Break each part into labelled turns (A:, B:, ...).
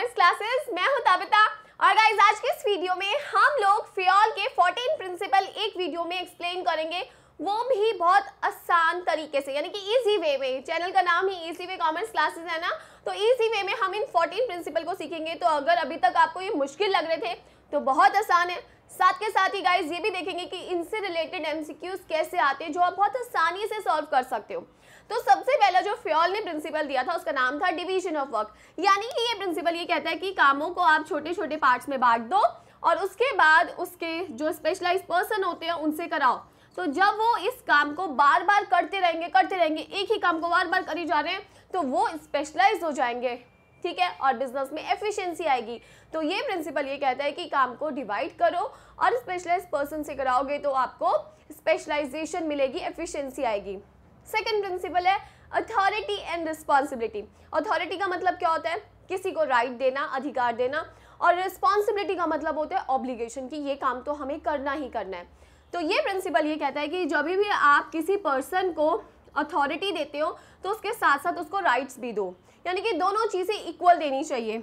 A: commerce classes मैं हूं ताबिता और गाइज आज के इस वीडियो में हम लोग फियोल के 14 प्रिंसिपल एक वीडियो में एक्सप्लेन करेंगे वो भी बहुत आसान तरीके से यानी कि इजी वे में चैनल का नाम ही इजी वे कॉमर्स क्लासेस है ना तो इजी वे में हम इन 14 प्रिंसिपल को सीखेंगे तो अगर अभी तक आपको ये मुश्किल लग रहे थे तो बहुत आसान है साथ के साथ ही गाइज ये भी देखेंगे कि इनसे रिलेटेड एमसीक्यूज कैसे आते हैं जो आप बहुत आसानी से सॉल्व कर सकते हो तो सबसे पहला जो डॉल ने प्रिंसिपल दिया था उसका नाम था डिवीजन ऑफ वर्क यानी कि ये प्रिंसिपल ये कहता है कि कामों को आप छोटे छोटे पार्ट्स में बांट दो और उसके बाद उसके जो स्पेशलाइज पर्सन होते हैं उनसे कराओ तो जब वो इस काम को बार बार करते रहेंगे करते रहेंगे एक ही काम को बार बार करी जा रहे हैं तो वो स्पेशलाइज हो जाएंगे ठीक है और बिजनेस में एफिशिएंसी आएगी तो ये प्रिंसिपल ये कहता है कि काम को डिवाइड करो और स्पेशलाइज पर्सन से कराओगे तो आपको स्पेशलाइजेशन मिलेगी एफिशिएंसी आएगी सेकंड प्रिंसिपल है अथॉरिटी एंड रिस्पॉन्सिबिलिटी अथॉरिटी का मतलब क्या होता है किसी को राइट देना अधिकार देना और रिस्पॉन्सिबिलिटी का मतलब होता है ऑब्लिगेशन कि ये काम तो हमें करना ही करना है तो ये प्रिंसिपल ये कहता है कि जब भी आप किसी पर्सन को अथॉरिटी देते हो तो उसके साथ साथ उसको राइट्स भी दो यानी कि दोनों चीज़ें इक्वल देनी चाहिए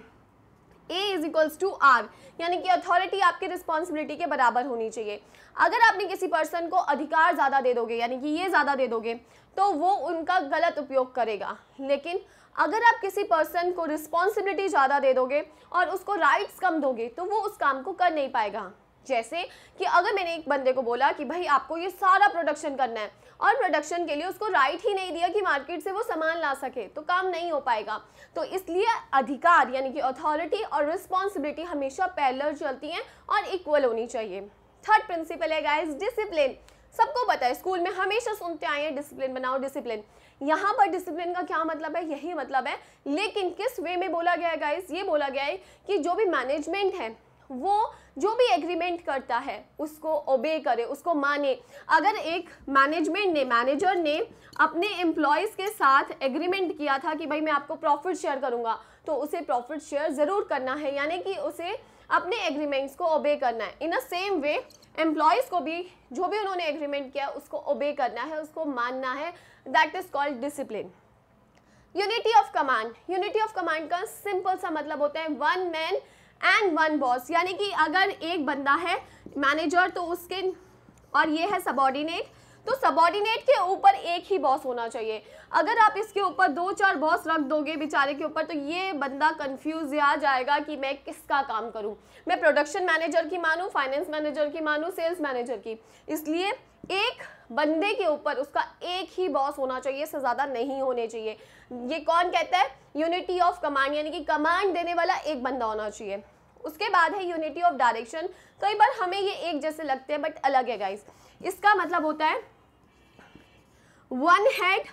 A: A is equals to R यानी कि अथॉरिटी आपकी रिस्पॉन्सिबिलिटी के बराबर होनी चाहिए अगर आपने किसी पर्सन को अधिकार ज़्यादा दे दोगे यानी कि ये ज़्यादा दे दोगे तो वो उनका गलत उपयोग करेगा लेकिन अगर आप किसी पर्सन को रिस्पॉन्सिबिलिटी ज़्यादा दे दोगे और उसको राइट्स कम दोगे तो वो उस काम को कर नहीं पाएगा जैसे कि अगर मैंने एक बंदे को बोला कि भाई आपको ये सारा प्रोडक्शन करना है और प्रोडक्शन के लिए उसको राइट ही नहीं दिया कि मार्केट से वो सामान ला सके तो काम नहीं हो पाएगा तो इसलिए अधिकार यानी कि अथॉरिटी और रिस्पॉन्सिबिलिटी हमेशा पहले चलती हैं और इक्वल होनी चाहिए थर्ड प्रिंसिपल है गाइज डिसिप्लिन सबको पता है स्कूल में हमेशा सुनते आए हैं डिसिप्लिन बनाओ डिसिप्लिन यहाँ पर डिसिप्लिन का क्या मतलब है यही मतलब है लेकिन किस वे में बोला गया है गाइज ये बोला गया है कि जो भी मैनेजमेंट है वो जो भी एग्रीमेंट करता है उसको ओबे करे उसको माने अगर एक मैनेजमेंट ने मैनेजर ने अपने एम्प्लॉयज़ के साथ एग्रीमेंट किया था कि भाई मैं आपको प्रॉफिट शेयर करूँगा तो उसे प्रॉफिट शेयर ज़रूर करना है यानी कि उसे अपने एग्रीमेंट्स को ओबे करना है इन अ सेम वे एम्प्लॉयज़ को भी जो भी उन्होंने एग्रीमेंट किया उसको ओबे करना है उसको मानना है that is called discipline unity of command unity of command का सिंपल सा मतलब होता है one man and one boss यानी कि अगर एक बंदा है मैनेजर तो उसके और ये है सबॉर्डिनेट तो सबॉर्डिनेट के ऊपर एक ही बॉस होना चाहिए अगर आप इसके ऊपर दो चार बॉस रख दोगे बेचारे के ऊपर तो ये बंदा कंफ्यूज आ जाएगा कि मैं किसका काम करूँ मैं प्रोडक्शन मैनेजर की मानूँ फाइनेंस मैनेजर की मानूँ सेल्स मैनेजर की इसलिए एक बंदे के ऊपर उसका एक ही बॉस होना चाहिए इससे ज़्यादा नहीं होने चाहिए ये कौन कहता है यूनिटी ऑफ कमांड यानी कि कमांड देने वाला एक बंदा होना चाहिए उसके बाद है यूनिटी ऑफ डायरेक्शन कई बार हमें ये एक जैसे लगते हैं बट अलग है गाइस इसका मतलब होता है one head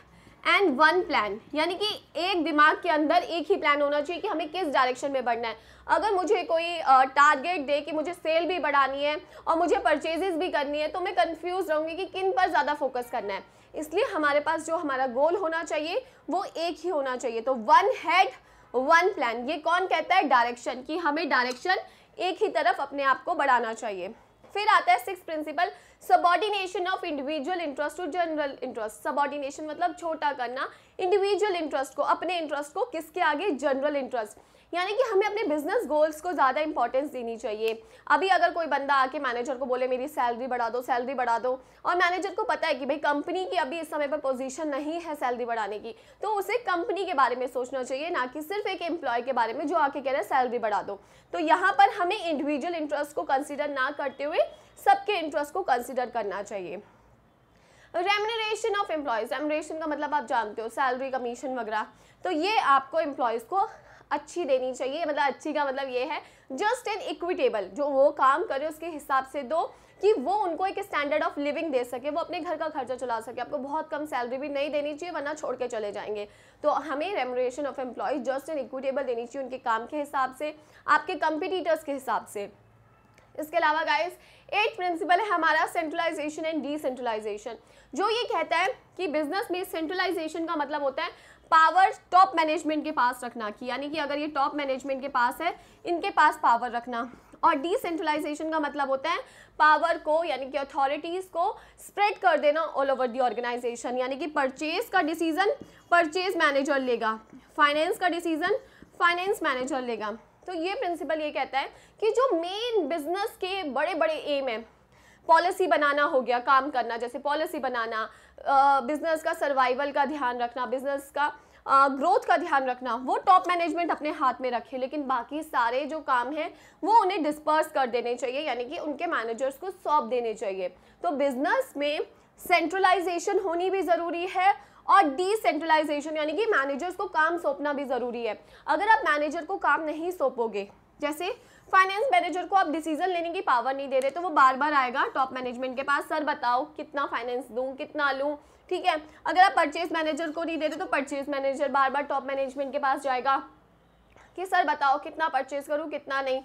A: and one plan यानी कि एक दिमाग के अंदर एक ही प्लान होना चाहिए कि हमें किस डायरेक्शन में बढ़ना है अगर मुझे कोई टारगेट दे कि मुझे सेल भी बढ़ानी है और मुझे परचेजेस भी करनी है तो मैं कंफ्यूज रहूँगी कि किन पर ज़्यादा फोकस करना है इसलिए हमारे पास जो हमारा गोल होना चाहिए वो एक ही होना चाहिए तो वन हेड वन प्लान ये कौन कहता है डायरेक्शन कि हमें डायरेक्शन एक ही तरफ अपने आप को बढ़ाना चाहिए फिर आता है six principle subordination of individual interest to general interest subordination मतलब छोटा करना इंडिविजुअल इंटरेस्ट को अपने इंटरेस्ट को किसके आगे जनरल इंटरेस्ट यानी कि हमें अपने बिजनेस गोल्स को ज़्यादा इंपॉर्टेंस देनी चाहिए अभी अगर कोई बंदा आके मैनेजर को बोले मेरी सैलरी बढ़ा दो सैलरी बढ़ा दो और मैनेजर को पता है कि भाई कंपनी की अभी इस समय पर पोजीशन नहीं है सैलरी बढ़ाने की तो उसे कंपनी के बारे में सोचना चाहिए ना कि सिर्फ एक एम्प्लॉय के बारे में जो आके कह रहे हैं सैलरी बढ़ा दो तो यहाँ पर हमें इंडिविजुअल इंटरेस्ट को कंसिडर ना करते हुए सबके इंटरेस्ट को कंसिडर करना चाहिए रेमनरेशन ऑफ एम्प्लॉयज़ रेमनरेशन का मतलब आप जानते हो सैलरी कमीशन वगैरह तो ये आपको एम्प्लॉयज़ को अच्छी देनी चाहिए मतलब अच्छी का मतलब ये है जस्ट एन इक्विटेबल जो वो काम करे उसके हिसाब से दो कि वो उनको एक स्टैंडर्ड ऑफ लिविंग दे सके वो अपने घर का खर्चा चला सके आपको बहुत कम सैलरी भी नहीं देनी चाहिए वरना छोड़ के चले जाएंगे तो हमें remuneration of employees just an equitable देनी चाहिए उनके काम के हिसाब से आपके कंपिटिटर्स के हिसाब से इसके अलावा गाइस एट प्रिंसिपल है हमारा सेंट्रलाइजेशन एंड डिसेंट्रलाइजेशन जो ये कहता है कि बिजनेस में सेंट्रलाइजेशन का मतलब होता है पावर टॉप मैनेजमेंट के पास रखना कि यानी कि अगर ये टॉप मैनेजमेंट के पास है इनके पास पावर रखना और डिसेंट्रलाइजेशन का मतलब होता है पावर को यानी कि अथॉरिटीज़ को स्प्रेड कर देना ऑल ओवर दी ऑर्गेनाइजेशन यानी कि परचेज का डिसीजन परचेज मैनेजर लेगा फाइनेंस का डिसीजन फाइनेंस मैनेजर लेगा तो ये प्रिंसिपल ये कहता है कि जो मेन बिजनेस के बड़े बड़े एम हैं पॉलिसी बनाना हो गया काम करना जैसे पॉलिसी बनाना बिजनेस का सर्वाइवल का ध्यान रखना बिजनेस का ग्रोथ का ध्यान रखना वो टॉप मैनेजमेंट अपने हाथ में रखे लेकिन बाकी सारे जो काम हैं वो उन्हें डिस्पर्स कर देने चाहिए यानी कि उनके मैनेजर्स को सौंप देने चाहिए तो बिजनेस में सेंट्रलाइजेशन होनी भी ज़रूरी है और डिसेंट्रलाइजेशन यानी कि मैनेजर्स को काम सौंपना भी ज़रूरी है अगर आप मैनेजर को काम नहीं सौंपोगे जैसे फाइनेंस मैनेजर को आप डिसीजन लेने की पावर नहीं दे रहे तो वो बार बार आएगा टॉप मैनेजमेंट के पास सर बताओ कितना फाइनेंस दूँ कितना लूँ ठीक है अगर आप परचेज मैनेजर को नहीं दे रहे तो परचेज मैनेजर बार बार टॉप मैनेजमेंट के पास जाएगा कि सर बताओ कितना परचेज करूँ कितना नहीं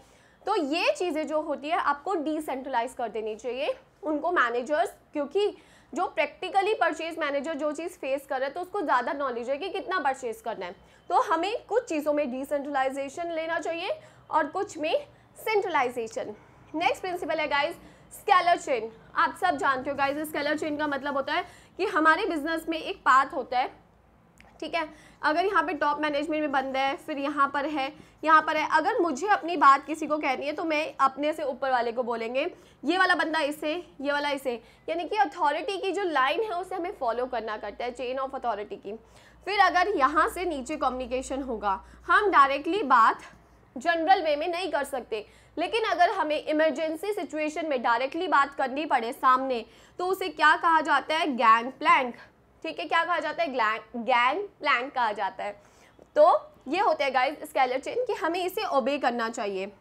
A: तो ये चीज़ें जो होती है आपको डिसेंट्रलाइज कर देनी चाहिए उनको मैनेजर्स क्योंकि जो प्रैक्टिकली परचेज मैनेजर जो चीज़ फेस कर रहा है तो उसको ज़्यादा नॉलेज है कि कितना परचेज करना है तो हमें कुछ चीज़ों में डिसेंट्रलाइजेशन लेना चाहिए और कुछ में सेंट्रलाइजेशन नेक्स्ट प्रिंसिपल है गाइज स्केलर चेन आप सब जानते हो गाइज स्केलर चेन का मतलब होता है कि हमारे बिजनेस में एक पाथ होता है ठीक है अगर यहाँ पे टॉप मैनेजमेंट में बंदा है फिर यहाँ पर है यहाँ पर है अगर मुझे अपनी बात किसी को कहनी है तो मैं अपने से ऊपर वाले को बोलेंगे ये वाला बंदा इसे ये वाला इसे यानी कि अथॉरिटी की जो लाइन है उसे हमें फॉलो करना करता है चेन ऑफ अथॉरिटी की फिर अगर यहाँ से नीचे कम्युनिकेशन होगा हम डायरेक्टली बात जनरल वे में नहीं कर सकते लेकिन अगर हमें इमरजेंसी सिचुएशन में डायरेक्टली बात करनी पड़े सामने तो उसे क्या कहा जाता है गैंग प्लैंक ठीक है क्या कहा जाता है ग्लैंड गैंग प्लान कहा जाता है तो ये होते हैं गाइज स्केलर चेन कि हमें इसे ओबे करना चाहिए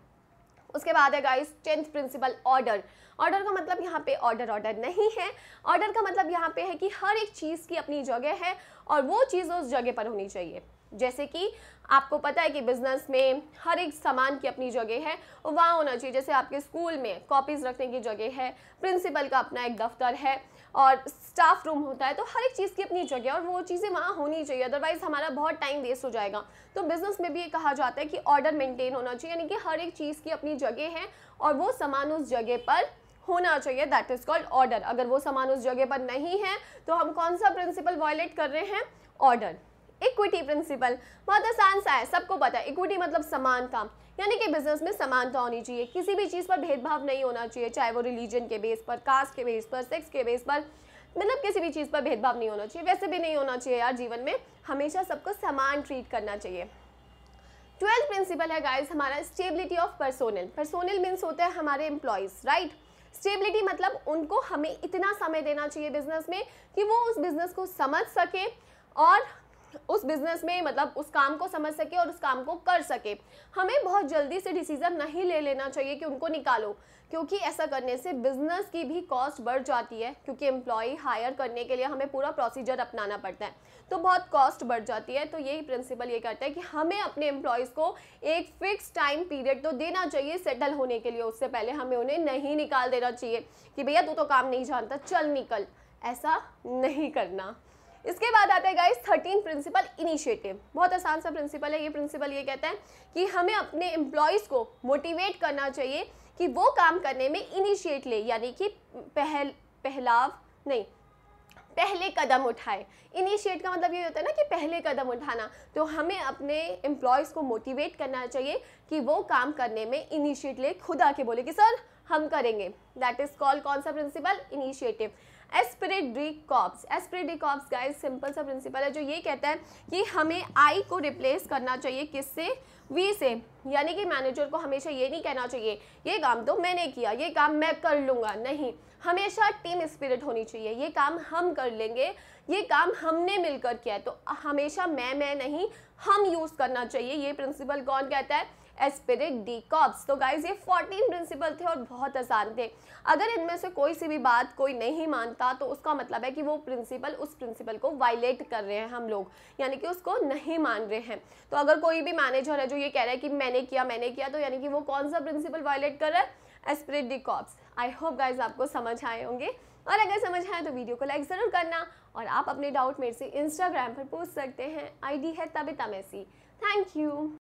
A: उसके बाद है guys tenth principle order order का मतलब यहाँ पे ऑर्डर ऑर्डर नहीं है ऑर्डर का मतलब यहाँ पे है कि हर एक चीज़ की अपनी जगह है और वो चीज़ उस जगह पर होनी चाहिए जैसे कि आपको पता है कि बिज़नेस में हर एक सामान की अपनी जगह है वहाँ होना चाहिए जैसे आपके स्कूल में कॉपीज़ रखने की जगह है प्रिंसिपल का अपना एक दफ्तर है और स्टाफ रूम होता है तो हर एक चीज़ की अपनी जगह और वो चीज़ें वहाँ होनी चाहिए अदरवाइज़ हमारा बहुत टाइम वेस्ट हो जाएगा तो बिज़नेस में भी ये कहा जाता है कि ऑर्डर मेंटेन होना चाहिए यानी कि हर एक चीज़ की अपनी जगह है और वो सामान उस जगह पर होना चाहिए दैट इज़ कॉल्ड ऑर्डर अगर वो सामान उस जगह पर नहीं है तो हम कौन सा प्रिंसिपल वॉयलेट कर रहे हैं ऑर्डर इक्विटी प्रिंसिपल बहुत आसान सा है सबको पता है इक्विटी मतलब समान का यानी कि बिजनेस में समानता तो होनी चाहिए किसी भी चीज़ पर भेदभाव नहीं होना चाहिए चाहे वो रिलीजन के बेस पर कास्ट के बेस पर सेक्स के बेस पर मतलब किसी भी चीज़ पर भेदभाव नहीं होना चाहिए वैसे भी नहीं होना चाहिए यार जीवन में हमेशा सबको समान ट्रीट करना चाहिए ट्वेल्थ प्रिंसिपल है गाइज हमारा stability of personnel personnel means होता है हमारे एम्प्लॉयज़ राइट स्टेबिलिटी मतलब उनको हमें इतना समय देना चाहिए बिजनेस में कि वो उस बिज़नेस को समझ सके और उस बिज़नेस में मतलब उस काम को समझ सके और उस काम को कर सके हमें बहुत जल्दी से डिसीज़न नहीं ले लेना चाहिए कि उनको निकालो क्योंकि ऐसा करने से बिज़नेस की भी कॉस्ट बढ़ जाती है क्योंकि एम्प्लॉय हायर करने के लिए हमें पूरा प्रोसीजर अपनाना पड़ता है तो बहुत कॉस्ट बढ़ जाती है तो यही प्रिंसिपल ये कहता है कि हमें अपने एम्प्लॉयज़ को एक फ़िक्स टाइम पीरियड तो देना चाहिए सेटल होने के लिए उससे पहले हमें उन्हें नहीं निकाल देना चाहिए कि भैया तू तो काम नहीं जानता चल निकल ऐसा नहीं करना इसके बाद आता है गाइस थर्टीन प्रिंसिपल इनिशिएटिव बहुत आसान सा प्रिंसिपल है ये प्रिंसिपल ये कहता है कि हमें अपने एम्प्लॉयज़ को मोटिवेट करना चाहिए कि वो काम करने में इनिशिएट ले यानी कि पहल पहलाव नहीं पहले कदम उठाए इनिशिएट का मतलब ये होता है ना कि पहले कदम उठाना तो हमें अपने एम्प्लॉयज़ को मोटिवेट करना चाहिए कि वो काम करने में इनिशिएट ले खुद आके बोले कि सर हम करेंगे दैट इज़ कॉल्ड कौन सा principle initiative esprit de corps esprit de corps guys simple सा प्रिंसिपल है जो ये कहता है कि हमें आई को रिप्लेस करना चाहिए किससे वी से यानी कि मैनेजर को हमेशा ये नहीं कहना चाहिए ये काम तो मैंने किया ये काम मैं कर लूँगा नहीं हमेशा टीम स्पिरिट होनी चाहिए ये काम हम कर लेंगे ये काम हमने मिलकर किया है तो हमेशा मैं मैं नहीं हम यूज़ करना चाहिए ये प्रिंसिपल कौन कहता है एस्पिरिट डी कॉप्स तो गाइज ये फोर्टीन प्रिंसिपल थे और बहुत आसान थे अगर इनमें से कोई सी भी बात कोई नहीं मानता तो उसका मतलब है कि वो प्रिंसिपल उस प्रिंसिपल को वायलेट कर रहे हैं हम लोग यानी कि उसको नहीं मान रहे हैं तो अगर कोई भी मैनेजर है जो ये कह रहा है कि मैंने किया मैंने किया तो यानी कि वो कौन सा प्रिंसिपल वायलेट कर रहा है esprit de corps I hope guys आपको समझ आए होंगे और अगर समझ आए तो वीडियो को लाइक ज़रूर करना और आप अपने डाउट मेरे से इंस्टाग्राम पर पूछ सकते हैं आईडी है तबिता मैसी थैंक यू